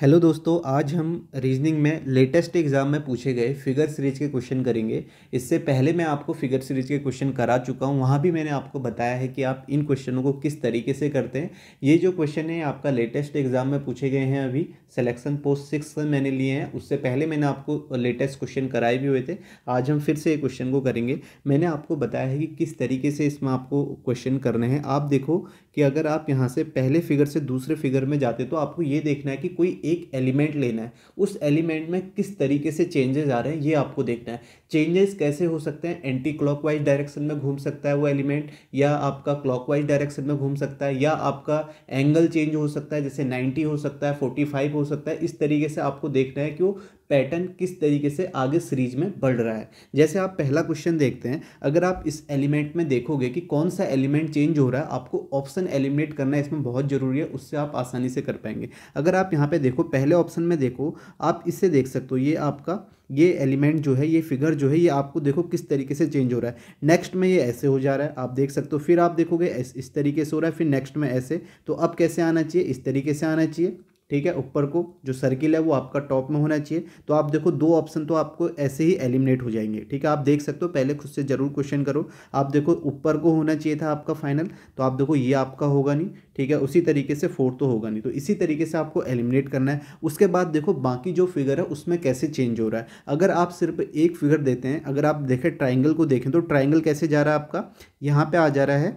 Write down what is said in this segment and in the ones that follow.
hello दोस्तों आज हम रीजनिंग में लेटेस्ट एग्ज़ाम में पूछे गए फिगर सीरीज के क्वेश्चन करेंगे इससे पहले मैं आपको फिगर सीरीज के क्वेश्चन करा चुका हूँ वहाँ भी मैंने आपको बताया है कि आप इन क्वेश्चनों को किस तरीके से करते हैं ये जो क्वेश्चन है आपका लेटेस्ट एग्ज़ाम में पूछे गए हैं अभी सिलेक्शन पोस्ट सिक्स मैंने लिए हैं उससे पहले मैंने आपको लेटेस्ट क्वेश्चन कराए भी हुए थे आज हम फिर से ये क्वेश्चन को करेंगे मैंने आपको बताया है कि किस तरीके से इसमें आपको क्वेश्चन करने हैं आप देखो कि अगर आप यहाँ से पहले फिगर से दूसरे फिगर में जाते तो आपको ये देखना है कि कोई एक एलिमेंट लेना है उस एलिमेंट में किस तरीके से चेंजेस आ रहे हैं ये आपको देखना है चेंजेस कैसे हो सकते हैं एंटी क्लॉकवाइज डायरेक्शन में घूम सकता है वो एलिमेंट या आपका क्लॉकवाइज डायरेक्शन में घूम सकता है या आपका एंगल चेंज हो सकता है जैसे 90 हो सकता है 45 हो सकता है इस तरीके से आपको देखना है कि वो पैटर्न किस तरीके से आगे सीरीज में बढ़ रहा है जैसे आप पहला क्वेश्चन देखते हैं अगर आप इस एलिमेंट में देखोगे कि कौन सा एलिमेंट चेंज हो रहा है आपको ऑप्शन एलिमिनेट करना इसमें बहुत ज़रूरी है उससे आप आसानी से कर पाएंगे अगर आप यहाँ पे देखो पहले ऑप्शन में देखो आप इससे देख सकते हो ये आपका ये एलिमेंट जो है ये फिगर जो है ये आपको देखो किस तरीके से चेंज हो रहा है नेक्स्ट में ये ऐसे हो जा रहा है आप देख सकते हो फिर आप देखोगे इस तरीके से हो रहा है फिर नेक्स्ट में ऐसे तो अब कैसे आना चाहिए इस तरीके से आना चाहिए ठीक है ऊपर को जो सर्किल है वो आपका टॉप में होना चाहिए तो आप देखो दो ऑप्शन तो आपको ऐसे ही एलिमिनेट हो जाएंगे ठीक है आप देख सकते हो पहले खुद से ज़रूर क्वेश्चन करो आप देखो ऊपर को होना चाहिए था आपका फाइनल तो आप देखो ये आपका होगा नहीं ठीक है उसी तरीके से फोर्थ तो होगा नहीं तो इसी तरीके से आपको एलिमिनेट करना है उसके बाद देखो बाकी जो फिगर है उसमें कैसे चेंज हो रहा है अगर आप सिर्फ एक फिगर देते हैं अगर आप देखें ट्राइंगल को देखें तो ट्राइंगल कैसे जा रहा है आपका यहाँ पर आ जा रहा है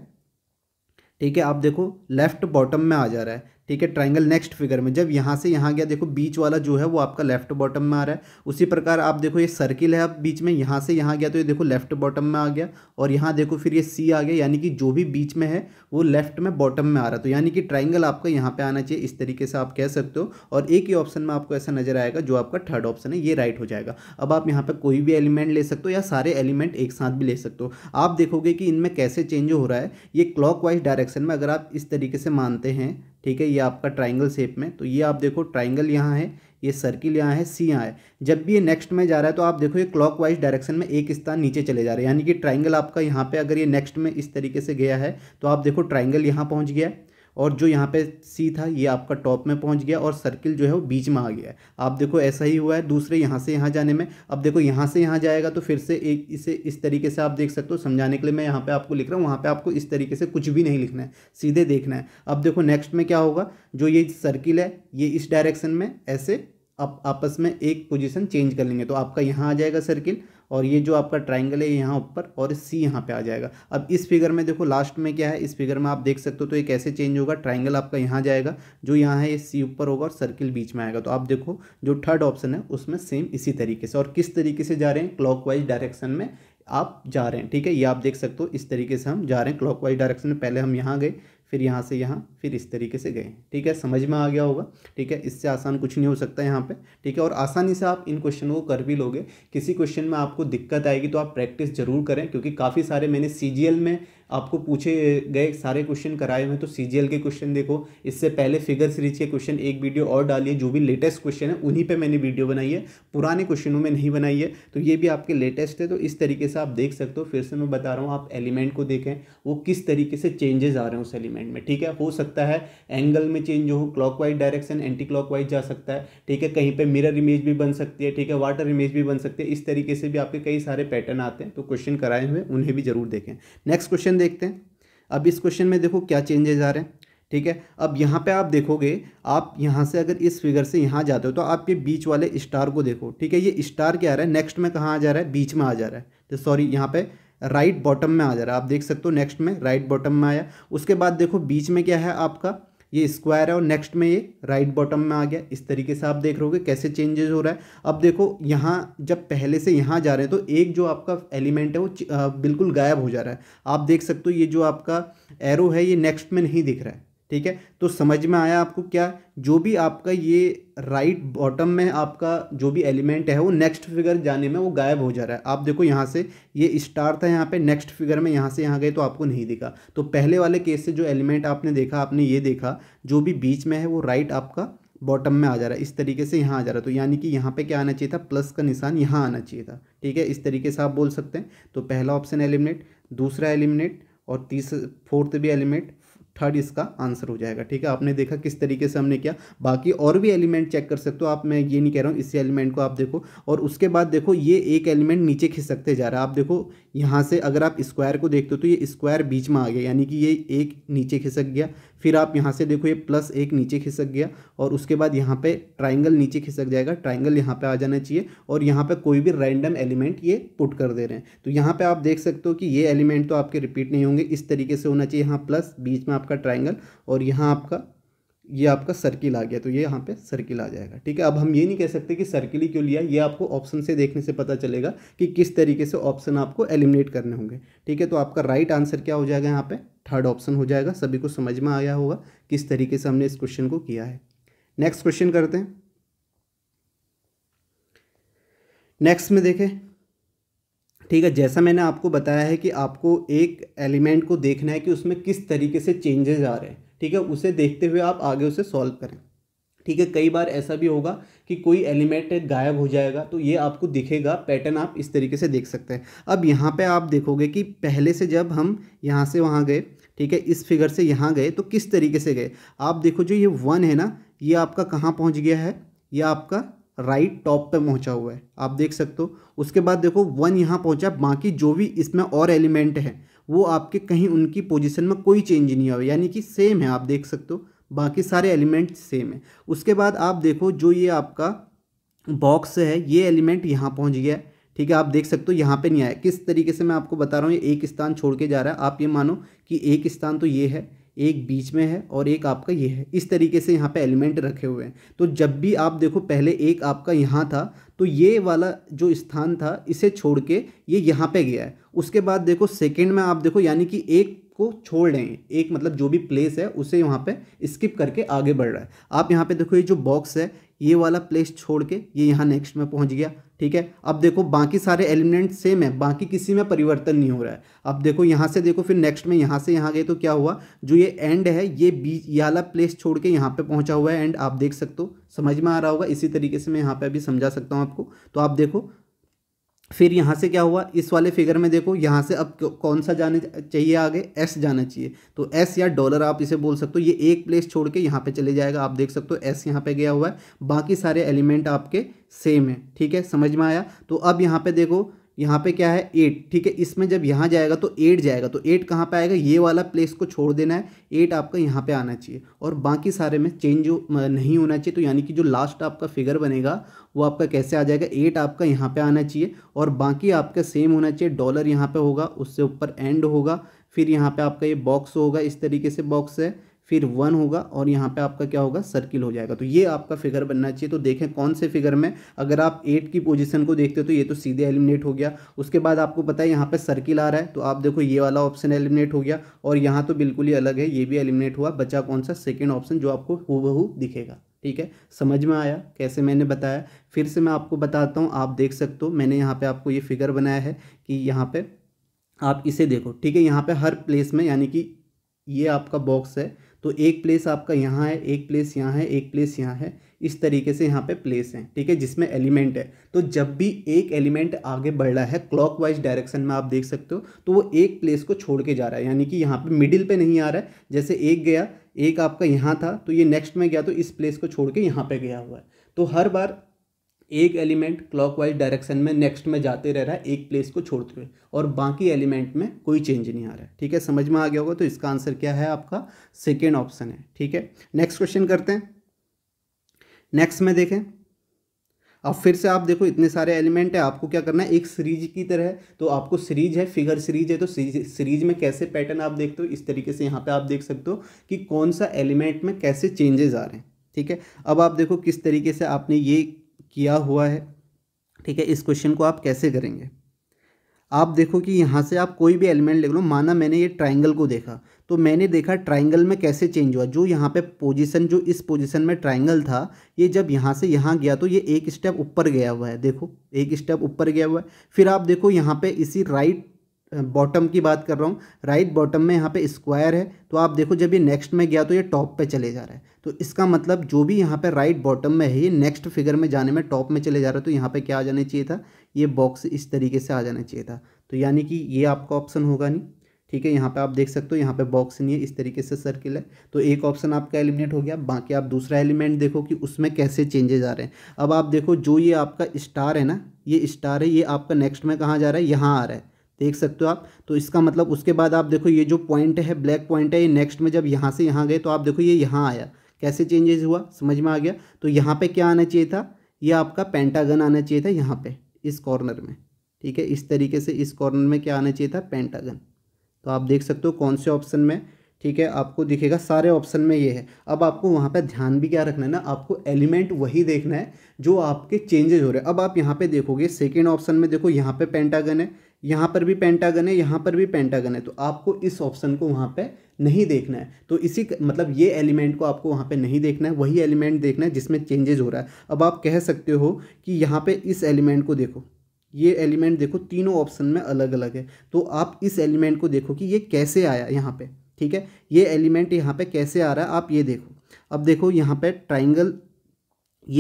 ठीक है आप देखो लेफ्ट बॉटम में आ जा रहा है ठीक है ट्राइंगल नेक्स्ट फिगर में जब यहाँ से यहाँ गया देखो बीच वाला जो है वो आपका लेफ्ट बॉटम में आ रहा है उसी प्रकार आप देखो ये सर्किल है अब बीच में यहाँ से यहाँ गया तो ये देखो लेफ्ट बॉटम में आ गया और यहाँ देखो फिर ये सी आ गया यानी कि जो भी बीच में है वो लेफ्ट में बॉटम में आ रहा है तो यानी कि ट्राइंगल आपका यहाँ पर आना चाहिए इस तरीके से आप कह सकते हो और एक ही ऑप्शन में आपको ऐसा नजर आएगा जो आपका थर्ड ऑप्शन है ये राइट हो जाएगा अब आप यहाँ पर कोई भी एलिमेंट ले सकते हो या सारे एलिमेंट एक साथ भी ले सकते हो आप देखोगे कि इनमें कैसे चेंज हो रहा है ये क्लॉक डायरेक्शन में अगर आप इस तरीके से मानते हैं ठीक है ये आपका ट्राइंगल शेप में तो ये आप देखो ट्राइंगल यहाँ है ये सर्किल यहाँ है सी यहाँ है जब भी ये नेक्स्ट में जा रहा है तो आप देखो ये क्लॉकवाइज डायरेक्शन में एक स्थान नीचे चले जा रहे हैं यानी कि ट्राइंगल आपका यहाँ पर अगर ये नेक्स्ट में इस तरीके से गया है तो आप देखो ट्राइंगल यहाँ पहुँच गया है और जो यहाँ पे सी था ये आपका टॉप में पहुँच गया और सर्किल जो है वो बीच में आ गया है आप देखो ऐसा ही हुआ है दूसरे यहाँ से यहाँ जाने में अब देखो यहाँ से यहाँ जाएगा तो फिर से एक इसे इस तरीके से आप देख सकते हो समझाने के लिए मैं यहाँ पर आपको लिख रहा हूँ वहाँ पर आपको इस तरीके से कुछ भी नहीं लिखना है सीधे देखना है अब देखो नेक्स्ट में क्या होगा जो ये सर्किल है ये इस डायरेक्शन में ऐसे आप आपस में एक पोजिशन चेंज कर लेंगे तो आपका यहाँ आ जाएगा सर्किल और ये जो आपका ट्राइंगल है यहाँ ऊपर और सी यहाँ पे आ जाएगा अब इस फिगर में देखो लास्ट में क्या है इस फिगर में आप देख सकते हो तो ये कैसे चेंज होगा ट्राइंगल आपका यहाँ जाएगा जो यहाँ है ये सी ऊपर होगा और सर्किल बीच में आएगा तो आप देखो जो थर्ड ऑप्शन है उसमें सेम इसी तरीके से और किस तरीके से जा रहे हैं क्लॉकवाइज डायरेक्शन में आप जा रहे हैं ठीक है ये आप देख सकते हो इस तरीके से हम जा रहे हैं क्लॉकवाइज डायरेक्शन में पहले हम यहाँ गए फिर यहाँ से यहाँ फिर इस तरीके से गए ठीक है समझ में आ गया होगा ठीक है इससे आसान कुछ नहीं हो सकता यहाँ पे ठीक है और आसानी से आप इन क्वेश्चन को कर भी लोगे किसी क्वेश्चन में आपको दिक्कत आएगी तो आप प्रैक्टिस जरूर करें क्योंकि काफ़ी सारे मैंने सी में आपको पूछे गए सारे क्वेश्चन कराए हुए हैं तो सी के क्वेश्चन देखो इससे पहले फिगर सीरीज के क्वेश्चन एक वीडियो और डालिए जो भी लेटेस्ट क्वेश्चन है उन्हीं पर मैंने वीडियो बनाई है पुराने क्वेश्चनों में नहीं बनाई है तो ये भी आपके लेटेस्ट है तो इस तरीके से आप देख सकते हो फिर से मैं बता रहा हूँ आप एलिमेंट को देखें वो किस तरीके से चेंजेस आ रहे हैं उस एलिमेंट में ठीक है हो सकता है एंगल में चेंज हो वाइज डायरेक्शन एंटी वाइज जा सकता है ठीक है कहीं पर मिरर इमेज भी बन सकती है ठीक है वाटर इमेज भी बन सकती है इस तरीके से भी आपके कई सारे पैटर्न आते हैं तो क्वेश्चन कराए हुए उन्हें भी जरूर देखें नेक्स्ट क्वेश्चन क्वेश्चन देखते हैं अब इस क्वेश्चन में देखो क्या चेंजेज आ रहे हैं ठीक है अब यहाँ पे आप देखोगे आप यहाँ से अगर इस फिगर से यहाँ जाते हो तो आप ये बीच वाले स्टार को देखो ठीक है ये स्टार क्या आ रहा है नेक्स्ट में कहाँ आ जा रहा है बीच में आ जा रहा है तो सॉरी यहाँ पे राइट बॉटम में आ जा रहा है आप देख सकते हो नेक्स्ट में राइट बॉटम में आया उसके बाद देखो बीच में क्या है आपका ये स्क्वायर है और नेक्स्ट में ये राइट बॉटम में आ गया इस तरीके से आप देख रहे कैसे चेंजेस हो रहा है अब देखो यहाँ जब पहले से यहाँ जा रहे हैं तो एक जो आपका एलिमेंट है वो बिल्कुल गायब हो जा रहा है आप देख सकते हो ये जो आपका एरो है ये नेक्स्ट में नहीं दिख रहा है ठीक है तो समझ में आया आपको क्या जो भी आपका ये राइट बॉटम में आपका जो भी एलिमेंट है वो नेक्स्ट फिगर जाने में वो गायब हो जा रहा है आप देखो यहाँ से ये स्टार था यहाँ पे नेक्स्ट फिगर में यहाँ से यहाँ गए तो आपको नहीं दिखा तो पहले वाले केस से जो एलिमेंट आपने देखा आपने ये देखा जो भी बीच में है वो राइट आपका बॉटम में आ जा रहा है इस तरीके से यहाँ आ जा रहा है तो यानी कि यहाँ पे क्या आना चाहिए था प्लस का निशान यहाँ आना चाहिए था ठीक है इस तरीके से आप बोल सकते हैं तो पहला ऑप्शन एलिमिनेट दूसरा एलिमिनेट और तीसरा फोर्थ भी एलिमिनेट थर्ड इसका आंसर हो जाएगा ठीक है आपने देखा किस तरीके से हमने किया बाकी और भी एलिमेंट चेक कर सकते हो आप मैं ये नहीं कह रहा हूँ इसी एलिमेंट को आप देखो और उसके बाद देखो ये एक एलिमेंट नीचे खिसकते जा रहा है आप देखो यहाँ से अगर आप स्क्वायर को देखते हो तो ये स्क्वायर बीच में आ गया यानी कि ये एक नीचे खिसक गया फिर आप यहाँ से देखो ये प्लस एक नीचे खिसक गया और उसके बाद यहाँ पे ट्राइंगल नीचे खिसक जाएगा ट्राइंगल यहाँ पे आ जाना चाहिए और यहाँ पे कोई भी रैंडम एलिमेंट ये पुट कर दे रहे हैं तो यहाँ पे आप देख सकते हो कि ये एलिमेंट तो आपके रिपीट नहीं होंगे इस तरीके से होना चाहिए यहाँ प्लस बीच में आपका ट्राइंगल और यहाँ आपका ये आपका सर्किल आ गया तो ये यहाँ पे सर्किल आ जाएगा ठीक है अब हम ये नहीं कह सकते कि सर्किल ही क्यों लिया ये आपको ऑप्शन से देखने से पता चलेगा कि किस तरीके से ऑप्शन आपको एलिमिनेट करने होंगे ठीक है तो आपका राइट आंसर क्या हो जाएगा यहाँ पे थर्ड ऑप्शन हो जाएगा सभी को समझ में आया होगा किस तरीके से हमने इस क्वेश्चन को किया है नेक्स्ट क्वेश्चन करते हैं नेक्स्ट में देखें ठीक है जैसा मैंने आपको बताया है कि आपको एक एलिमेंट को देखना है कि उसमें किस तरीके से चेंजेस आ रहे हैं ठीक है उसे देखते हुए आप आगे उसे सॉल्व करें ठीक है कई बार ऐसा भी होगा कि कोई एलिमेंट गायब हो जाएगा तो ये आपको दिखेगा पैटर्न आप इस तरीके से देख सकते हैं अब यहाँ पे आप देखोगे कि पहले से जब हम यहाँ से वहाँ गए ठीक है इस फिगर से यहाँ गए तो किस तरीके से गए आप देखो जो ये वन है ना ये आपका कहाँ पहुँच गया है ये आपका राइट टॉप पे पहुँचा हुआ है आप देख सकते हो उसके बाद देखो वन यहाँ पहुँचा बाकी जो भी इसमें और एलिमेंट है वो आपके कहीं उनकी पोजिशन में कोई चेंज नहीं हुआ यानी कि सेम है आप देख सकते हो बाकी सारे एलिमेंट सेम है उसके बाद आप देखो जो ये आपका बॉक्स है ये एलिमेंट यहाँ पहुँच गया है ठीक है आप देख सकते हो यहाँ पे नहीं आया किस तरीके से मैं आपको बता रहा हूँ ये एक स्थान छोड़ के जा रहा है आप ये मानो कि एक स्थान तो ये है एक बीच में है और एक आपका ये है इस तरीके से यहाँ पे एलिमेंट रखे हुए हैं तो जब भी आप देखो पहले एक आपका यहाँ था तो ये वाला जो स्थान था इसे छोड़ के ये यहाँ पे गया है उसके बाद देखो सेकेंड में आप देखो यानी कि एक को छोड़ रहे हैं एक मतलब जो भी प्लेस है उसे यहाँ पे स्किप करके आगे बढ़ रहा है आप यहाँ पे देखो ये जो बॉक्स है ये वाला प्लेस छोड़ के ये यहाँ नेक्स्ट में पहुँच गया ठीक है अब देखो बाकी सारे एलिमेंट सेम है बाकी किसी में परिवर्तन नहीं हो रहा है अब देखो यहाँ से देखो फिर नेक्स्ट में यहाँ से यहाँ गए तो क्या हुआ जो ये एंड है ये बीच ये वाला प्लेस छोड़ के यहाँ पे पहुँचा हुआ है एंड आप देख सकते हो समझ में आ रहा होगा इसी तरीके से मैं यहाँ पे अभी समझा सकता हूँ आपको तो आप देखो फिर यहाँ से क्या हुआ इस वाले फिगर में देखो यहाँ से अब कौन सा जाने चाहिए आगे एस जाना चाहिए तो एस या डॉलर आप इसे बोल सकते हो ये एक प्लेस छोड़ के यहाँ पे चले जाएगा आप देख सकते हो एस यहाँ पे गया हुआ है बाकी सारे एलिमेंट आपके सेम है ठीक है समझ में आया तो अब यहाँ पे देखो यहाँ पे क्या है एट ठीक है इसमें जब यहाँ जाएगा तो एट जाएगा तो एट कहाँ पे आएगा ये वाला प्लेस को छोड़ देना है एट आपका यहाँ पे आना चाहिए और बाकी सारे में चेंज नहीं होना चाहिए तो यानी कि जो लास्ट आपका फिगर बनेगा वो आपका कैसे आ जाएगा एट आपका यहाँ पे आना चाहिए और बाकी आपका सेम होना चाहिए डॉलर यहाँ पर होगा उससे ऊपर एंड होगा फिर यहाँ पर आपका ये बॉक्स होगा इस तरीके से बॉक्स है फिर वन होगा और यहाँ पे आपका क्या होगा सर्किल हो जाएगा तो ये आपका फिगर बनना चाहिए तो देखें कौन से फिगर में अगर आप एट की पोजीशन को देखते हो तो ये तो सीधे एलिमिनेट हो गया उसके बाद आपको पता है यहाँ पे सर्किल आ रहा है तो आप देखो ये वाला ऑप्शन एलिमिनेट हो गया और यहाँ तो बिल्कुल ही अलग है ये भी एलिमिनेट हुआ बचा कौन सा सेकेंड ऑप्शन जो आपको हु दिखेगा ठीक है समझ में आया कैसे मैंने बताया फिर से मैं आपको बताता हूँ आप देख सकते हो मैंने यहाँ पर आपको ये फिगर बनाया है कि यहाँ पर आप इसे देखो ठीक है यहाँ पर हर प्लेस में यानी कि ये आपका बॉक्स है तो एक प्लेस आपका यहाँ है एक प्लेस यहाँ है एक प्लेस यहाँ है इस तरीके से यहाँ पे प्लेस हैं ठीक है जिसमें एलिमेंट है तो जब भी एक एलिमेंट आगे बढ़ रहा है क्लॉकवाइज डायरेक्शन में आप देख सकते हो तो वो एक प्लेस को छोड़ के जा रहा है यानी कि यहाँ पे मिडिल पे नहीं आ रहा है जैसे एक गया एक आपका यहाँ था तो ये नेक्स्ट में गया तो इस प्लेस को छोड़ के यहाँ पर गया हुआ है तो हर बार एक एलिमेंट क्लॉकवाइज डायरेक्शन में नेक्स्ट में जाते रह रहा है एक प्लेस को छोड़ते हुए और बाकी एलिमेंट में कोई चेंज नहीं आ रहा है ठीक है समझ में आ गया होगा तो इसका आंसर क्या है आपका सेकेंड ऑप्शन है ठीक है नेक्स्ट क्वेश्चन करते हैं नेक्स्ट में देखें अब फिर से आप देखो इतने सारे एलिमेंट है आपको क्या करना है एक सीरीज की तरह तो आपको सीरीज है फिगर सीरीज है तो सीरीज में कैसे पैटर्न आप देखते हो इस तरीके से यहाँ पे आप देख सकते हो कि कौन सा एलिमेंट में कैसे चेंजेस आ रहे हैं ठीक है अब आप देखो किस तरीके से आपने ये किया हुआ है ठीक है इस क्वेश्चन को आप कैसे करेंगे आप देखो कि यहाँ से आप कोई भी एलिमेंट ले लो माना मैंने ये ट्राइंगल को देखा तो मैंने देखा ट्राइंगल में कैसे चेंज हुआ जो यहाँ पे पोजीशन जो इस पोजीशन में ट्राइंगल था ये जब यहाँ से यहाँ गया तो ये एक स्टेप ऊपर गया हुआ है देखो एक स्टेप ऊपर गया हुआ है फिर आप देखो यहाँ पे इसी राइट बॉटम की बात कर रहा हूँ राइट बॉटम में यहाँ पे स्क्वायर है तो आप देखो जब ये नेक्स्ट में गया तो ये टॉप पे चले जा रहा है तो इसका मतलब जो भी यहाँ पे राइट बॉटम में है ये नेक्स्ट फिगर में जाने में टॉप में चले जा रहा है तो यहाँ पे क्या आ जाना चाहिए था ये बॉक्स इस तरीके से आ जाना चाहिए था तो यानी कि ये आपका ऑप्शन होगा नहीं ठीक है यहाँ पर आप देख सकते हो यहाँ पर बॉक्स नहीं है इस तरीके से सर्किल है तो एक ऑप्शन आपका एलिमिनेट हो गया बाकी आप दूसरा एलिमेंट देखो कि उसमें कैसे चेंजेज आ रहे हैं अब आप देखो जो ये आपका स्टार है ना ये स्टार है ये आपका नेक्स्ट में कहाँ जा रहा है यहाँ आ रहा है देख सकते हो आप तो इसका मतलब उसके बाद आप देखो ये जो पॉइंट है ब्लैक पॉइंट है ये नेक्स्ट में जब यहाँ से यहाँ गए तो आप देखो ये यहाँ आया कैसे चेंजेस हुआ समझ में आ गया तो यहाँ पे क्या आना चाहिए था ये आपका पेंटागन आना चाहिए था यहाँ पे इस कॉर्नर में ठीक है इस तरीके से इस कॉर्नर में क्या आना चाहिए था पेंटागन तो आप देख सकते हो कौन से ऑप्शन में ठीक है आपको दिखेगा सारे ऑप्शन में ये है अब आपको वहाँ पर ध्यान भी क्या रखना है ना आपको एलिमेंट वही देखना है जो आपके चेंजेज हो रहे हैं अब आप यहाँ पर देखोगे सेकेंड ऑप्शन में देखो यहाँ पे पेंटागन है यहाँ पर भी पेंटागन है यहाँ पर भी पेंटागन है तो आपको इस ऑप्शन को वहाँ पे नहीं देखना है तो इसी मतलब ये एलिमेंट को आपको वहाँ पे नहीं देखना है वही एलिमेंट देखना है जिसमें चेंजेज हो रहा है अब आप कह सकते हो कि यहाँ पे इस एलिमेंट को देखो ये एलिमेंट देखो तीनों ऑप्शन में अलग अलग है तो आप इस एलिमेंट को देखो कि ये कैसे आया यहाँ पर ठीक है ये एलिमेंट यहाँ पर कैसे आ रहा है आप ये देखो अब देखो यहाँ पर ट्राइंगल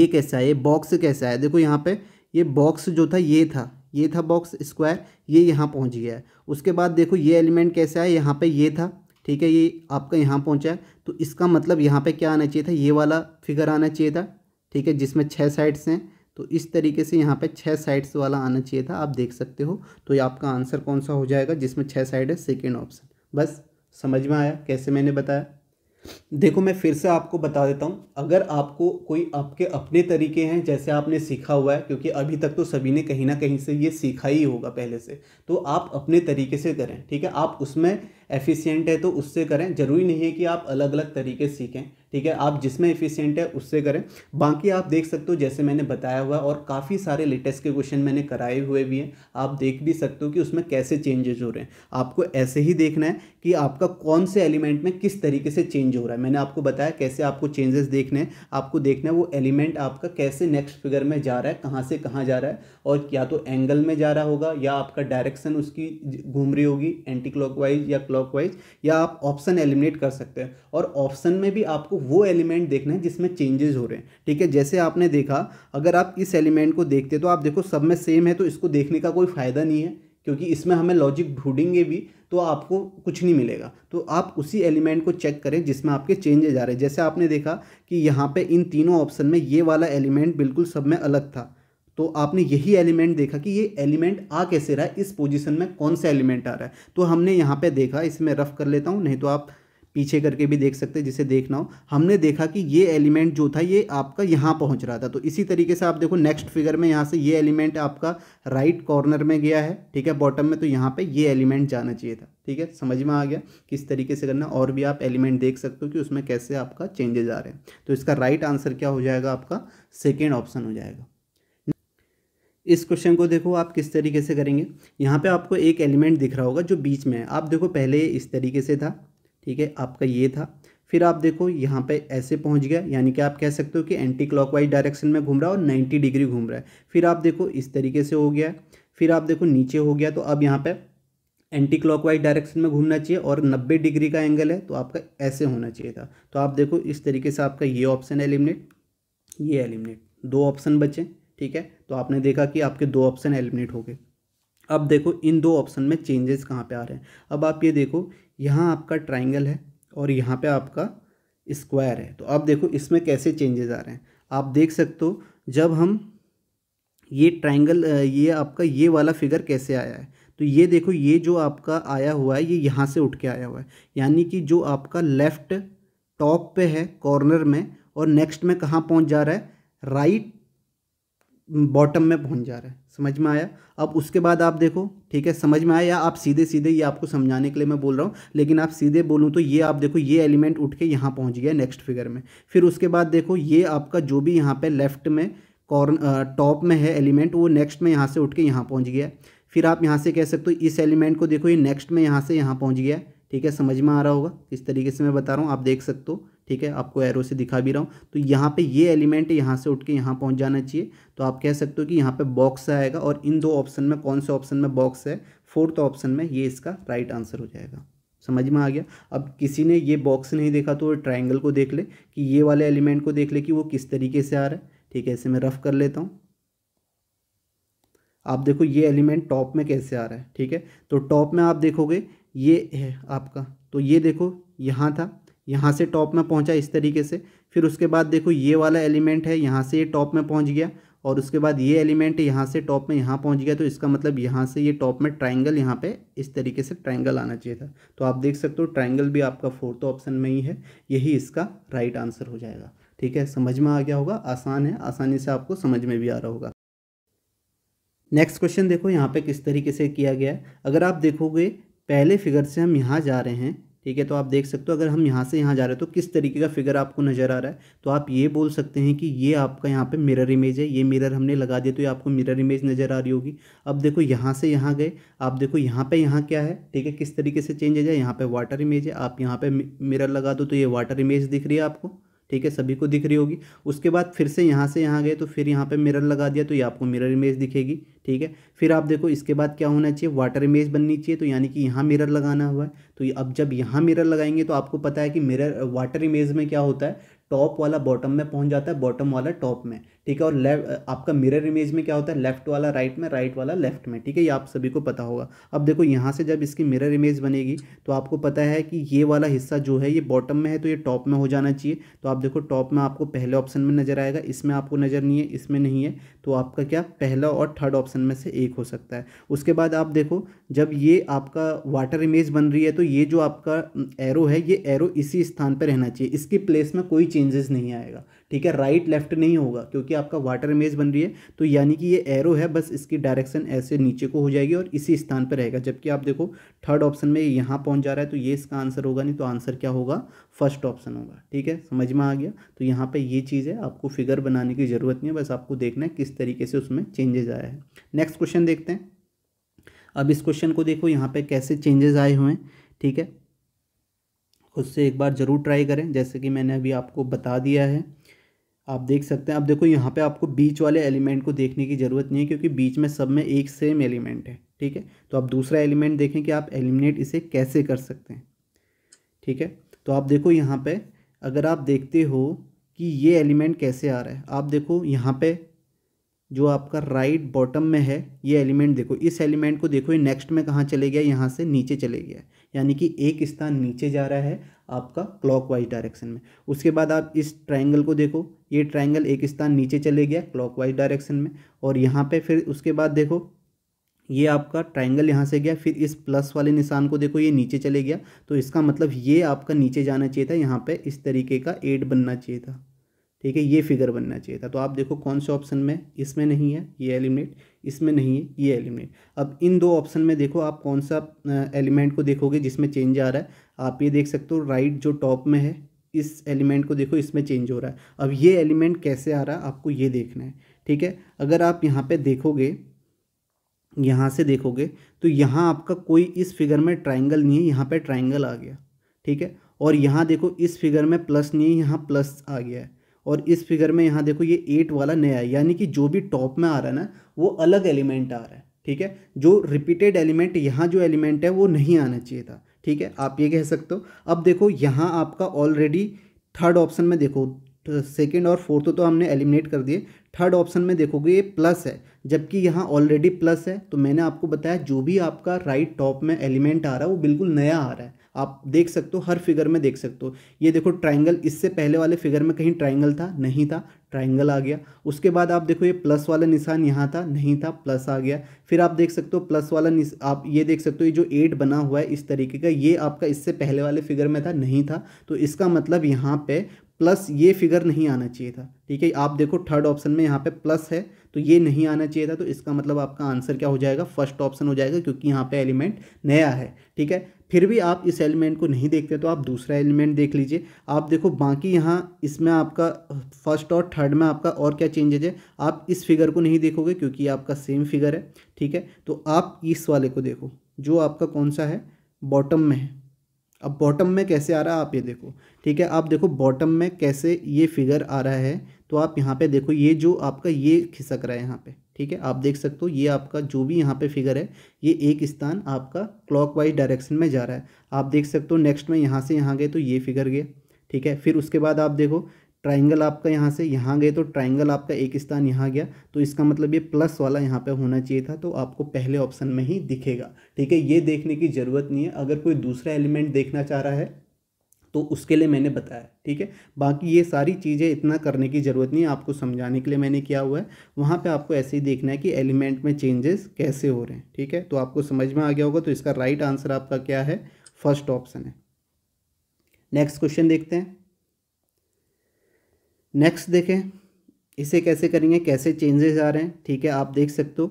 ये कैसा है बॉक्स कैसा है देखो यहाँ पर ये बॉक्स जो था ये था ये था बॉक्स स्क्वायर ये यहाँ पहुँच गया है उसके बाद देखो ये एलिमेंट कैसे आया यहाँ पर ये था ठीक है ये आपका यहाँ पहुँचा है तो इसका मतलब यहाँ पर क्या आना चाहिए था ये वाला फिगर आना चाहिए था ठीक है जिसमें छः साइड्स हैं तो इस तरीके से यहाँ पे छः साइड्स वाला आना चाहिए था आप देख सकते हो तो ये आपका आंसर कौन सा हो जाएगा जिसमें छः साइड है सेकेंड ऑप्शन बस समझ में आया कैसे मैंने बताया देखो मैं फिर से आपको बता देता हूँ अगर आपको कोई आपके अपने तरीके हैं जैसे आपने सीखा हुआ है क्योंकि अभी तक तो सभी ने कहीं ना कहीं से ये सीखा ही होगा पहले से तो आप अपने तरीके से करें ठीक है आप उसमें एफिशिएंट है तो उससे करें ज़रूरी नहीं है कि आप अलग अलग तरीके सीखें ठीक है आप जिसमें एफिशिएंट है उससे करें बाकी आप देख सकते हो जैसे मैंने बताया हुआ और काफ़ी सारे लेटेस्ट के क्वेश्चन मैंने कराए हुए भी हैं आप देख भी सकते हो कि उसमें कैसे चेंजेस हो रहे हैं आपको ऐसे ही देखना है कि आपका कौन से एलिमेंट में किस तरीके से चेंज हो रहा है मैंने आपको बताया कैसे आपको चेंजेस देखने हैं आपको देखना है वो एलिमेंट आपका कैसे नेक्स्ट फिगर में जा रहा है कहाँ से कहाँ जा रहा है और या तो एंगल में जा रहा होगा या आपका डायरेक्शन उसकी घूम रही होगी एंटी क्लॉक या क्लॉक क्लॉकवाइज या आप ऑप्शन एलिमिनेट कर सकते हैं और ऑप्शन में भी आपको वो एलिमेंट देखना है जिसमें चेंजेस हो रहे हैं ठीक है जैसे आपने देखा अगर आप इस एलिमेंट को देखते तो आप देखो सब में सेम है तो इसको देखने का कोई फ़ायदा नहीं है क्योंकि इसमें हमें लॉजिक ढूंढेंगे भी तो आपको कुछ नहीं मिलेगा तो आप उसी एलिमेंट को चेक करें जिसमें आपके चेंजेज आ रहे हैं जैसे आपने देखा कि यहाँ पे इन तीनों ऑप्शन में ये वाला एलिमेंट बिल्कुल सब में अलग था तो आपने यही एलिमेंट देखा कि ये एलिमेंट आ कैसे रहा है इस पोजीशन में कौन सा एलिमेंट आ रहा है तो हमने यहाँ पे देखा इसे मैं रफ़ कर लेता हूँ नहीं तो आप पीछे करके भी देख सकते हैं जिसे देखना हो हमने देखा कि ये एलिमेंट जो था ये आपका यहाँ पहुँच रहा था तो इसी तरीके से आप देखो नेक्स्ट फिगर में यहाँ से ये एलिमेंट आपका राइट कॉर्नर में गया है ठीक है बॉटम में तो यहाँ पर ये एलिमेंट जाना चाहिए था ठीक है समझ में आ गया किस तरीके से करना और भी आप एलिमेंट देख सकते हो कि उसमें कैसे आपका चेंजेज आ रहे हैं तो इसका राइट आंसर क्या हो जाएगा आपका सेकेंड ऑप्शन हो जाएगा इस क्वेश्चन को देखो आप किस तरीके से करेंगे यहाँ पे आपको एक एलिमेंट दिख रहा होगा जो बीच में है आप देखो पहले इस तरीके से था ठीक है आपका ये था फिर आप देखो यहाँ पे ऐसे पहुँच गया यानी कि आप कह सकते हो कि एंटी क्लॉकवाइज डायरेक्शन में घूम रहा है और नाइन्टी डिग्री घूम रहा है फिर आप देखो इस तरीके से हो गया फिर आप देखो नीचे हो गया तो अब यहाँ पर एंटी क्लॉक डायरेक्शन में घूमना चाहिए और 90 डिग्री का एंगल है तो आपका ऐसे होना चाहिए था तो आप देखो इस तरीके से आपका ये ऑप्शन एलिमिनेट ये एलिमिनेट दो ऑप्शन बचे ठीक है तो आपने देखा कि आपके दो ऑप्शन एलिमिनेट हो गए अब देखो इन दो ऑप्शन में चेंजेस कहाँ पे आ रहे हैं अब आप ये देखो यहाँ आपका ट्राइंगल है और यहाँ पे आपका स्क्वायर है तो अब देखो इसमें कैसे चेंजेस आ रहे हैं आप देख सकते हो जब हम ये ट्राइंगल ये आपका ये वाला फिगर कैसे आया है तो ये देखो ये जो आपका आया हुआ है ये यहाँ से उठ के आया हुआ है यानी कि जो आपका लेफ्ट टॉप पे है कॉर्नर में और नेक्स्ट में कहाँ पहुँच जा रहा है राइट बॉटम में पहुंच जा रहा है समझ में आया अब उसके बाद आप देखो ठीक है समझ में आया या आप सीधे सीधे ये आपको समझाने के लिए मैं बोल रहा हूँ लेकिन आप सीधे बोलूँ तो ये आप देखो ये एलिमेंट उठ के यहाँ पहुँच गया नेक्स्ट फिगर में फिर उसके बाद देखो ये आपका जो भी यहाँ पर लेफ्ट में कॉर्न टॉप में है एलिमेंट वो नेक्स्ट में यहाँ से उठ के यहाँ पहुँच गया फिर आप यहाँ से कह सकते हो इस एलिमेंट को देखो ये नेक्स्ट में यहाँ से यहाँ पहुँच गया ठीक है समझ में आ रहा होगा इस तरीके से मैं बता रहा हूँ आप देख सकते हो ठीक है आपको एरो से दिखा भी रहा हूँ तो यहाँ पे ये एलिमेंट यहाँ से उठ के यहाँ पहुँच जाना चाहिए तो आप कह सकते हो कि यहाँ पे बॉक्स आएगा और इन दो ऑप्शन में कौन से ऑप्शन में बॉक्स है फोर्थ ऑप्शन में ये इसका राइट आंसर हो जाएगा समझ में आ गया अब किसी ने ये बॉक्स नहीं देखा तो ट्राइंगल को देख ले कि ये वाले एलिमेंट को देख ले कि वो किस तरीके से आ रहा है ठीक है ऐसे मैं रफ़ कर लेता हूँ आप देखो ये एलिमेंट टॉप में कैसे आ रहा है ठीक है तो टॉप में आप देखोगे ये है आपका तो ये देखो यहाँ था यहाँ से टॉप में पहुँचा इस तरीके से फिर उसके बाद देखो ये वाला एलिमेंट है यहाँ से ये टॉप में पहुँच गया और उसके बाद ये एलिमेंट यहाँ से टॉप में यहाँ पहुँच गया तो इसका मतलब यहाँ से ये टॉप में ट्राइंगल यहाँ पे इस तरीके से ट्राइंगल आना चाहिए था तो आप देख सकते हो ट्राइंगल भी आपका फोर्थ ऑप्शन में ही है यही इसका राइट आंसर हो जाएगा ठीक है समझ में आ गया होगा आसान है आसानी से आपको समझ में भी आ रहा होगा नेक्स्ट क्वेश्चन देखो यहाँ पर किस तरीके से किया गया है अगर आप देखोगे पहले फिगर से हम यहाँ जा रहे हैं ठीक है तो आप देख सकते हो अगर हम यहाँ से यहाँ जा रहे हैं तो किस तरीके का फिगर आपको नज़र आ रहा है तो आप ये बोल सकते हैं कि ये आपका यहाँ पे मिरर इमेज है ये मिरर हमने लगा दिया तो ये आपको मिरर इमेज नज़र आ रही होगी अब देखो यहाँ से यहाँ गए आप देखो यहाँ पे यहाँ क्या है ठीक है किस तरीके से चेंज हो जाए यहाँ पर वाटर इमेज है आप यहाँ पर मिरर लगा दो तो ये वाटर इमेज दिख रही है आपको ठीक है सभी को दिख रही होगी उसके बाद फिर से यहाँ से यहाँ गए तो फिर यहाँ पे मिरर लगा दिया तो ये आपको मिरर इमेज दिखेगी ठीक है फिर आप देखो इसके बाद क्या होना चाहिए वाटर इमेज बननी चाहिए तो यानी कि यहाँ मिरर लगाना हुआ है तो अब जब यहाँ मिरर लगाएंगे तो आपको पता है कि मिरर वाटर इमेज में क्या होता है टॉप वाला बॉटम में पहुंच जाता है बॉटम वाला टॉप में ठीक है और लेफ्ट आपका मिरर इमेज में क्या होता है लेफ्ट वाला राइट में राइट वाला लेफ्ट में ठीक है ये आप सभी को पता होगा अब देखो यहाँ से जब इसकी मिरर इमेज बनेगी तो आपको पता है कि ये वाला हिस्सा जो है ये बॉटम में है तो ये टॉप में हो जाना चाहिए तो आप देखो टॉप में आपको पहले ऑप्शन में नज़र आएगा इसमें आपको नज़र नहीं है इसमें नहीं है तो आपका क्या पहला और थर्ड ऑप्शन में से एक हो सकता है उसके बाद आप देखो जब ये आपका वाटर इमेज बन रही है तो ये जो आपका एरो है ये एरो इसी स्थान पर रहना चाहिए इसकी प्लेस में कोई चेंजेस नहीं आएगा ठीक है राइट लेफ्ट नहीं होगा क्योंकि आपका वाटर इमेज बन रही है तो यानी कि ये एरो है बस इसकी डायरेक्शन ऐसे नीचे को हो जाएगी और इसी स्थान पर रहेगा जबकि आप देखो थर्ड ऑप्शन में यहाँ पहुँच जा रहा है तो ये इसका आंसर होगा नहीं तो आंसर क्या होगा फर्स्ट ऑप्शन होगा ठीक है समझ में आ गया तो यहाँ पर ये चीज़ है आपको फिगर बनाने की ज़रूरत नहीं है बस आपको देखना है किस तरीके से उसमें चेंजेस आया है नेक्स्ट क्वेश्चन देखते हैं अब इस क्वेश्चन को देखो यहाँ पर कैसे चेंजेस आए हुए हैं ठीक है खुद से एक बार ज़रूर ट्राई करें जैसे कि मैंने अभी आपको बता दिया है आप देख सकते हैं अब देखो यहाँ पे आपको बीच वाले एलिमेंट को देखने की ज़रूरत नहीं है क्योंकि बीच में सब में एक सेम एलिमेंट है ठीक है तो आप दूसरा एलिमेंट देखें कि आप एलिमिनेट इसे कैसे कर सकते हैं ठीक है तो आप देखो यहाँ पे अगर आप देखते हो कि ये एलिमेंट कैसे आ रहा है आप देखो यहाँ पर जो आपका राइट right बॉटम में है ये एलिमेंट देखो इस एलिमेंट को देखो ये नेक्स्ट में कहाँ चले गया यहाँ से नीचे चले गया यानी कि एक स्थान नीचे जा रहा है आपका क्लॉकवाइज डायरेक्शन में उसके बाद आप इस ट्रायंगल को देखो ये ट्रायंगल एक स्थान नीचे चले गया क्लॉकवाइज डायरेक्शन में और यहाँ पे फिर उसके बाद देखो ये आपका ट्रायंगल यहाँ से गया फिर इस प्लस वाले निशान को देखो ये नीचे चले गया तो इसका मतलब ये आपका नीचे जाना चाहिए था यहाँ पे इस तरीके का एड बनना चाहिए था ठीक है ये फिगर बनना चाहिए था तो आप देखो कौन से ऑप्शन में इसमें नहीं है ये एलिमिनेट इसमें नहीं है ये एलिमिनेट अब इन दो ऑप्शन में देखो आप कौन सा एलिमेंट को देखोगे जिसमें चेंज आ रहा है आप ये देख सकते हो राइट जो टॉप में है इस एलिमेंट को देखो इसमें चेंज हो रहा है अब ये एलिमेंट कैसे आ रहा है आपको ये देखना है ठीक है अगर आप यहाँ पर देखोगे यहाँ से देखोगे तो यहाँ आपका कोई इस फिगर में ट्राइंगल नहीं है यहाँ पर ट्राइंगल आ गया ठीक है और यहाँ देखो इस फिगर में प्लस नहीं है यहाँ प्लस आ गया है और इस फिगर में यहाँ देखो ये एट वाला नया है यानी कि जो भी टॉप में आ रहा है ना वो अलग एलिमेंट आ रहा है ठीक है जो रिपीटेड एलिमेंट यहाँ जो एलिमेंट है वो नहीं आना चाहिए था ठीक है आप ये कह सकते हो अब देखो यहाँ आपका ऑलरेडी थर्ड ऑप्शन में देखो सेकेंड तो और फोर्थ तो हमने एलिमिनेट कर दिए थर्ड ऑप्शन में देखोगे ये प्लस है जबकि यहाँ ऑलरेडी प्लस है तो मैंने आपको बताया जो भी आपका राइट right टॉप में एलिमेंट आ रहा है वो बिल्कुल नया आ रहा है आप देख सकते हो हर फिगर में देख सकते हो ये देखो ट्राइंगल इससे पहले वाले फिगर में कहीं ट्राइंगल था नहीं था ट्राइंगल आ गया उसके बाद आप देखो ये प्लस वाला निशान यहाँ था नहीं था प्लस आ गया फिर आप देख सकते हो प्लस वाला आप ये देख सकते हो ये जो एट बना हुआ है इस तरीके का ये आपका इससे पहले वाले फिगर में था नहीं था तो इसका मतलब यहाँ पर प्लस ये फिगर नहीं आना चाहिए था ठीक है आप देखो थर्ड ऑप्शन में यहाँ पे प्लस है तो ये नहीं आना चाहिए था तो इसका मतलब आपका आंसर क्या हो जाएगा फर्स्ट ऑप्शन हो जाएगा क्योंकि यहाँ पे एलिमेंट नया है ठीक है फिर भी आप इस एलिमेंट को नहीं देखते तो आप दूसरा एलिमेंट देख लीजिए आप देखो बाकी यहाँ इसमें आपका फर्स्ट और थर्ड में आपका और क्या चेंजेज है आप इस फिगर को नहीं देखोगे क्योंकि ये आपका सेम फिगर है ठीक है तो आप इस वाले को देखो जो आपका कौन सा है बॉटम में है अब बॉटम में कैसे आ रहा है आप ये देखो ठीक है आप देखो बॉटम में कैसे ये फिगर आ रहा है तो आप यहाँ पे देखो ये जो आपका ये खिसक रहा है यहाँ पे ठीक है आप देख सकते हो ये आपका जो भी यहाँ पे फिगर है ये एक स्थान आपका क्लॉकवाइज डायरेक्शन में जा रहा है आप देख सकते हो नेक्स्ट में यहाँ से यहाँ गए तो ये फिगर गया ठीक है फिर उसके बाद आप देखो ट्राइंगल आपका यहाँ से यहाँ गए तो ट्राइंगल आपका एक स्थान यहाँ गया तो इसका मतलब ये प्लस वाला यहाँ पे होना चाहिए था तो आपको पहले ऑप्शन में ही दिखेगा ठीक है ये देखने की ज़रूरत नहीं है अगर कोई दूसरा एलिमेंट देखना चाह रहा है तो उसके लिए मैंने बताया ठीक है बाकी ये सारी चीज़ें इतना करने की ज़रूरत नहीं है आपको समझाने के लिए मैंने किया हुआ है वहाँ पे आपको ऐसे ही देखना है कि एलिमेंट में चेंजेस कैसे हो रहे हैं ठीक है तो आपको समझ में आ गया होगा तो इसका राइट आंसर आपका क्या है फर्स्ट ऑप्शन है नेक्स्ट क्वेश्चन देखते हैं नेक्स्ट देखें इसे कैसे करेंगे कैसे चेंजेस आ रहे हैं ठीक है आप देख सकते हो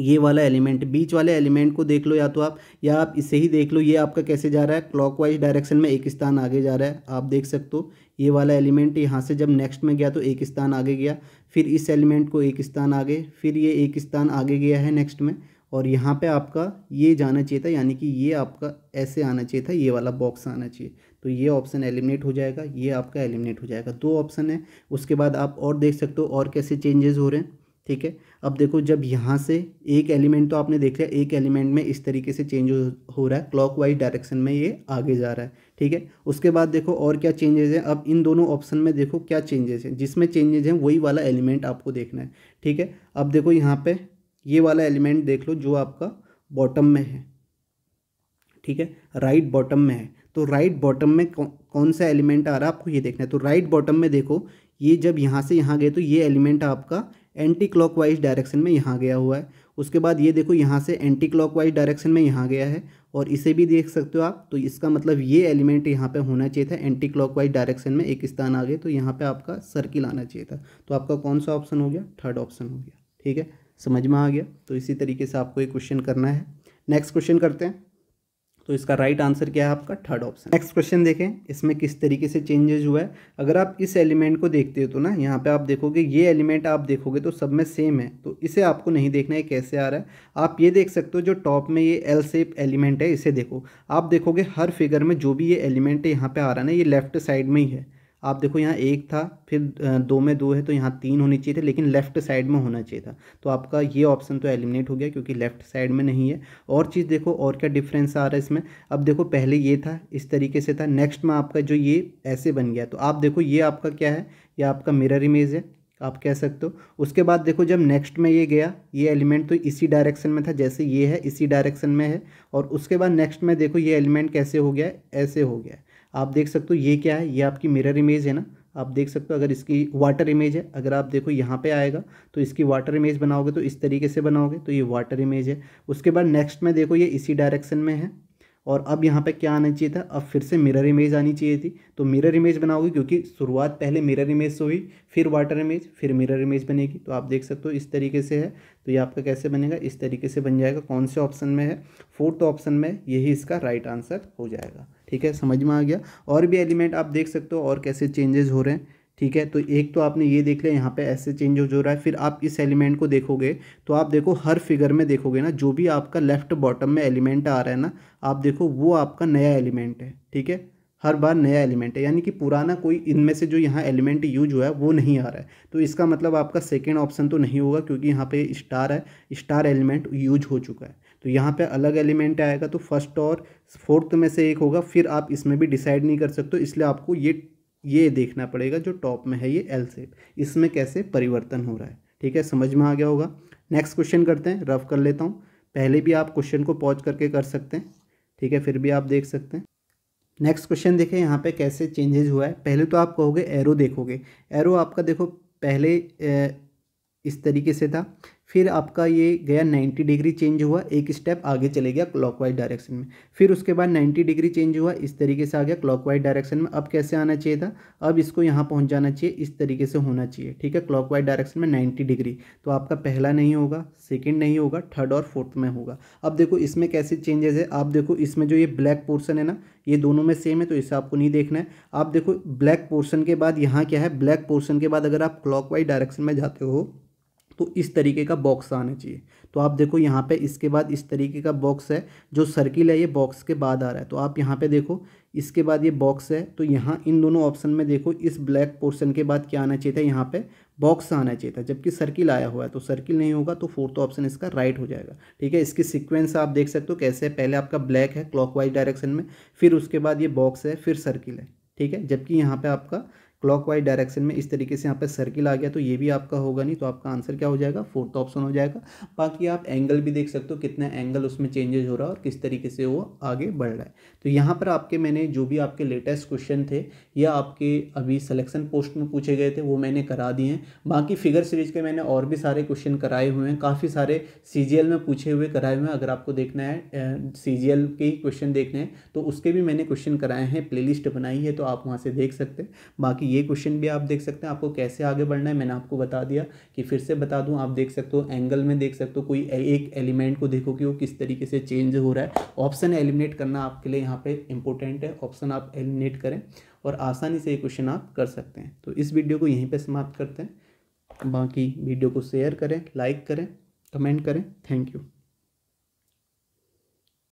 ये वाला एलिमेंट बीच वाले एलिमेंट को देख लो या तो आप या आप इसे ही देख लो ये आपका कैसे जा रहा है क्लॉकवाइज डायरेक्शन में एक स्थान आगे जा रहा है आप देख सकते हो ये वाला एलिमेंट यहाँ से जब नेक्स्ट में गया तो एक स्थान आगे गया फिर इस एलिमेंट को एक स्थान आगे फिर ये एक स्थान आगे गया है नेक्स्ट में और यहाँ पर आपका ये जाना चाहिए था यानी कि ये आपका ऐसे आना चाहिए था ये वाला बॉक्स आना चाहिए तो ये ऑप्शन एलिमिनेट हो जाएगा ये आपका एलिमिनेट हो जाएगा दो ऑप्शन है उसके बाद आप और देख सकते हो और कैसे चेंजेस हो रहे हैं ठीक है अब देखो जब यहाँ से एक एलिमेंट तो आपने देख लिया एक एलिमेंट में इस तरीके से चेंज हो रहा है क्लॉक वाइज डायरेक्शन में ये आगे जा रहा है ठीक है उसके बाद देखो और क्या चेंजेज हैं अब इन दोनों ऑप्शन में देखो क्या चेंजेस हैं जिसमें चेंजेज हैं वही वाला एलिमेंट आपको देखना है ठीक है अब देखो यहाँ पे ये वाला एलिमेंट देख लो जो आपका बॉटम में है ठीक है राइट बॉटम में है तो राइट बॉटम में कौन सा एलिमेंट आ रहा है आपको ये देखना है तो राइट बॉटम में देखो ये जब यहाँ से यहाँ गए तो ये एलिमेंट आपका एंटी क्लॉकवाइज डायरेक्शन में यहाँ गया हुआ है उसके बाद ये देखो यहाँ से एंटी क्लॉकवाइज डायरेक्शन में यहाँ गया है और इसे भी देख सकते हो आप तो इसका मतलब ये एलिमेंट यहाँ पे होना चाहिए था एंटी क्लॉकवाइज डायरेक्शन में एक स्थान आ गए तो यहाँ पे आपका सर्किल आना चाहिए था तो आपका कौन सा ऑप्शन हो गया थर्ड ऑप्शन हो गया ठीक है समझ में आ गया तो इसी तरीके से आपको ये क्वेश्चन करना है नेक्स्ट क्वेश्चन करते हैं तो इसका राइट आंसर क्या है आपका थर्ड ऑप्शन नेक्स्ट क्वेश्चन देखें इसमें किस तरीके से चेंजेस हुआ है अगर आप इस एलिमेंट को देखते हो तो ना यहाँ पे आप देखोगे ये एलिमेंट आप देखोगे तो सब में सेम है तो इसे आपको नहीं देखना है कैसे आ रहा है आप ये देख सकते हो जो टॉप में ये एल सेप एलिमेंट है इसे देखो आप देखोगे हर फिगर में जो भी ये एलिमेंट है यहाँ पर आ रहा है ना ये लेफ्ट साइड में ही है आप देखो यहाँ एक था फिर दो में दो है तो यहाँ तीन होनी चाहिए थी लेकिन लेफ्ट साइड में होना चाहिए था तो आपका ये ऑप्शन तो एलिमिनेट हो गया क्योंकि लेफ्ट साइड में नहीं है और चीज़ देखो और क्या डिफरेंस आ रहा है इसमें अब देखो पहले ये था इस तरीके से था नेक्स्ट में आपका जो ये ऐसे बन गया तो आप देखो ये आपका क्या है ये आपका मिरर इमेज है आप कह सकते हो उसके बाद देखो जब नेक्स्ट में ये गया ये एलिमेंट तो इसी डायरेक्शन में था जैसे ये है इसी डायरेक्शन में है और उसके बाद नेक्स्ट में देखो ये एलिमेंट कैसे हो गया ऐसे हो गया आप देख सकते हो ये क्या है ये आपकी मिरर इमेज है ना आप देख सकते हो अगर इसकी वाटर इमेज है अगर आप देखो यहाँ पे आएगा तो इसकी वाटर इमेज बनाओगे तो इस तरीके से बनाओगे तो ये वाटर इमेज है उसके बाद नेक्स्ट में देखो ये इसी डायरेक्शन में है और अब यहाँ पे क्या आना चाहिए था अब फिर से मिरर इमेज आनी चाहिए थी तो मिरर इमेज बनाओगे क्योंकि शुरुआत पहले मिरर इमेज से हुई फिर वाटर इमेज फिर मिरर इमेज बनेगी तो आप देख सकते हो इस तरीके से है तो ये आपका कैसे बनेगा इस तरीके से बन जाएगा कौन से ऑप्शन में है फोर्थ ऑप्शन में यही इसका राइट आंसर हो जाएगा ठीक है समझ में आ गया और भी एलिमेंट आप देख सकते हो और कैसे चेंजेस हो रहे हैं ठीक है तो एक तो आपने ये देख लिया यहाँ पे ऐसे चेंज हो रहा है फिर आप इस एलिमेंट को देखोगे तो आप देखो हर फिगर में देखोगे ना जो भी आपका लेफ्ट बॉटम में एलिमेंट आ रहा है ना आप देखो वो आपका नया एलिमेंट है ठीक है हर बार नया एलिमेंट है यानी कि पुराना कोई इनमें से जो यहाँ एलिमेंट यूज हुआ है वो नहीं आ रहा है तो इसका मतलब आपका सेकेंड ऑप्शन तो नहीं होगा क्योंकि यहाँ पे स्टार है स्टार एलिमेंट यूज हो चुका है तो यहाँ पे अलग एलिमेंट आएगा तो फर्स्ट और फोर्थ में से एक होगा फिर आप इसमें भी डिसाइड नहीं कर सकते इसलिए आपको ये ये देखना पड़ेगा जो टॉप में है ये एल सेप इसमें कैसे परिवर्तन हो रहा है ठीक है समझ में आ गया होगा नेक्स्ट क्वेश्चन करते हैं रफ कर लेता हूँ पहले भी आप क्वेश्चन को पॉज करके कर सकते हैं ठीक है फिर भी आप देख सकते हैं नेक्स्ट क्वेश्चन देखें यहाँ पे कैसे चेंजेज हुआ है पहले तो आप कहोगे एरो देखोगे एरो आपका देखो पहले ए, इस तरीके से था फिर आपका ये गया 90 डिग्री चेंज हुआ एक स्टेप आगे चले गया क्लॉकवाइज डायरेक्शन में फिर उसके बाद 90 डिग्री चेंज हुआ इस तरीके से आ गया क्लॉकवाइज डायरेक्शन में अब कैसे आना चाहिए था अब इसको यहाँ पहुँच जाना चाहिए इस तरीके से होना चाहिए ठीक है क्लॉकवाइज डायरेक्शन में नाइन्टी डिग्री तो आपका पहला नहीं होगा सेकेंड नहीं होगा थर्ड और फोर्थ में होगा अब देखो इसमें कैसे चेंजेस है आप देखो इसमें जो ये ब्लैक पोर्सन है ना ये दोनों में सेम है तो इसे आपको नहीं देखना है आप देखो ब्लैक पोर्सन के बाद यहाँ क्या है ब्लैक पोर्सन के बाद अगर आप क्लॉक डायरेक्शन में जाते हो तो इस तरीके का बॉक्स आना चाहिए तो आप देखो यहाँ पे इसके बाद इस तरीके का बॉक्स है जो सर्किल है ये बॉक्स के बाद आ रहा है तो आप यहाँ पे देखो इसके बाद ये बॉक्स है तो यहाँ इन दोनों ऑप्शन में देखो इस ब्लैक पोर्शन के बाद क्या आना चाहिए था यहाँ पे बॉक्स आना चाहिए था जबकि सर्किल आया हुआ है तो सर्किल नहीं होगा तो फोर्थ ऑप्शन इसका राइट हो जाएगा ठीक है इसकी सिक्वेंस आप देख सकते हो कैसे पहले आपका ब्लैक है क्लॉक डायरेक्शन में फिर उसके बाद ये बॉक्स है फिर सर्किल है ठीक है जबकि यहाँ पर आपका क्लॉकवाइज डायरेक्शन में इस तरीके से यहाँ पर सर्किल आ गया तो ये भी आपका होगा नहीं तो आपका आंसर क्या हो जाएगा फोर्थ ऑप्शन हो जाएगा बाकी आप एंगल भी देख सकते हो कितना एंगल उसमें चेंजेज हो रहा है और किस तरीके से वो आगे बढ़ रहा है तो यहाँ पर आपके मैंने जो भी आपके लेटेस्ट क्वेश्चन थे या आपके अभी सलेक्शन पोस्ट में पूछे गए थे वो मैंने करा दिए हैं बाकी फिगर सीरीज के मैंने और भी सारे क्वेश्चन कराए हुए हैं काफ़ी सारे सी में पूछे हुए कराए हुए हैं अगर आपको देखना है सी के ही क्वेश्चन देखने हैं तो उसके भी मैंने क्वेश्चन कराए हैं प्ले बनाई है तो आप वहाँ से देख सकते हैं बाकी ये क्वेश्चन भी आप देख सकते हैं आपको कैसे आगे बढ़ना है मैंने आपको बता दिया कि फिर से बता दूं आप देख सकते हो एंगल में देख सकते हो कोई एक एलिमेंट को देखो कि वो किस तरीके से चेंज हो रहा है ऑप्शन एलिमिनेट करना आपके लिए यहाँ पर इंपॉर्टेंट है ऑप्शन आप एलिमिनेट करें और आसानी से ये क्वेश्चन आप कर सकते हैं तो इस वीडियो को यहीं पर समाप्त करते हैं बाकी वीडियो को शेयर करें लाइक करें कमेंट करें थैंक यू